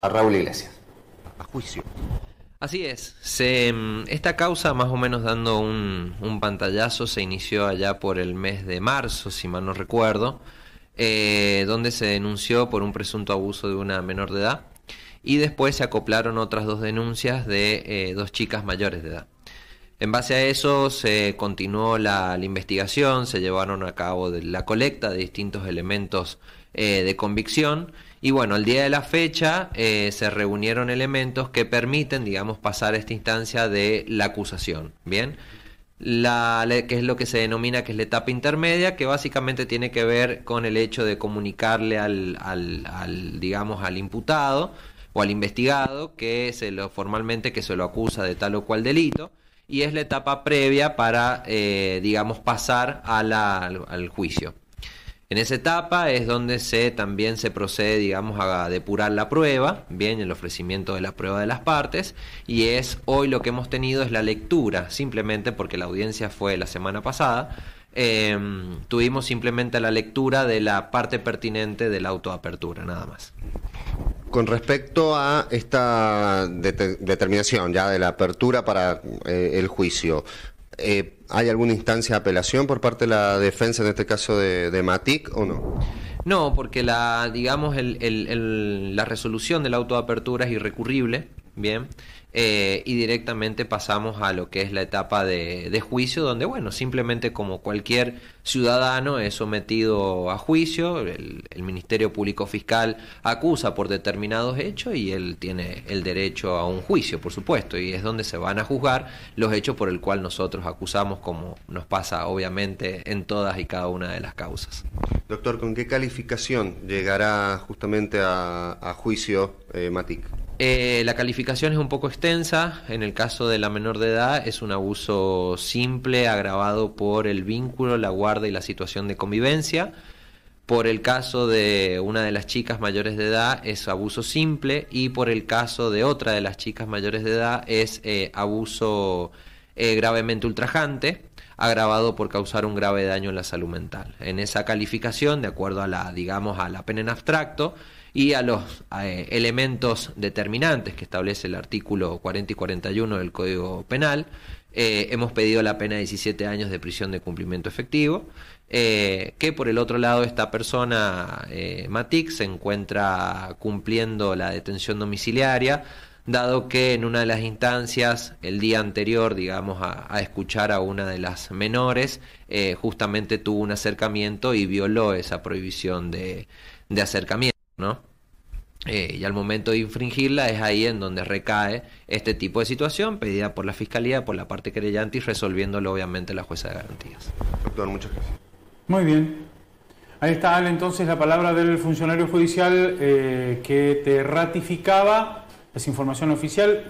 a Raúl Iglesias. A juicio. Así es. Se, mm, esta causa, más o menos dando un, un, pantallazo, se inició allá por el mes de marzo, si mal no recuerdo, eh, donde se denunció por un presunto abuso de una menor de edad y después se acoplaron otras dos denuncias de eh, dos chicas mayores de edad. En base a eso se continuó la, investigación, se llevaron a cabo la colecta de distintos elementos eh, de convicción y bueno, al día de la fecha eh, se reunieron elementos que permiten, digamos, pasar a esta instancia de la acusación. Bien. que es lo que se denomina que es la etapa intermedia, que básicamente tiene que ver con el hecho de comunicarle al, digamos, al imputado o al investigado que se lo, formalmente que se lo acusa de tal o cual delito y es la etapa previa para, eh, digamos, pasar al, juicio. En esa etapa es donde se, también se procede, digamos, a depurar la prueba, bien, el ofrecimiento de la prueba de las partes, y es hoy lo que hemos tenido es la lectura, simplemente porque la audiencia fue la semana pasada, em, tuvimos simplemente la lectura de la parte pertinente de la autoapertura, nada más. Con respecto a esta determinación ya de la apertura para eh, el juicio, eh, ¿hay alguna instancia de apelación por parte de la defensa, en este caso de, Matic, o no? No, porque la, digamos, la resolución del auto apertura es irrecurrible Bien, eh, y directamente pasamos a lo que es la etapa de, juicio, donde, bueno, simplemente como cualquier ciudadano es sometido a juicio, el, Ministerio Público Fiscal acusa por determinados hechos y él tiene el derecho a un juicio, por supuesto, y es donde se van a juzgar los hechos por el cual nosotros acusamos, como nos pasa obviamente en todas y cada una de las causas. Doctor, ¿con qué calificación llegará justamente a, juicio eh, Matic? Eh, la calificación es un poco extensa, en el caso de la menor de edad es un abuso simple agravado por el vínculo, la guarda y la situación de convivencia. Por el caso de una de las chicas mayores de edad es abuso simple y por el caso de otra de las chicas mayores de edad es eh, abuso eh, gravemente ultrajante, agravado por causar un grave daño en la salud mental. En esa calificación, de acuerdo a la, digamos, a la pena en abstracto, y a los eh, elementos determinantes que establece el artículo 40 y 41 del Código Penal. Eh, hemos pedido la pena de 17 años de prisión de cumplimiento efectivo, eh, que por el otro lado esta persona, Matic, se encuentra cumpliendo la detención domiciliaria, dado que en una de las instancias, el día anterior, digamos, a, escuchar a una de las menores, justamente tuvo un acercamiento y violó esa prohibición de acercamiento. ¿no? Eh, y al momento de infringirla es ahí en donde recae este tipo de situación pedida por la Fiscalía, por la parte querellante y resolviéndolo obviamente la jueza de garantías. Doctor, muchas gracias. Muy bien. Ahí está entonces la palabra del funcionario judicial eh, que te ratificaba, es información oficial.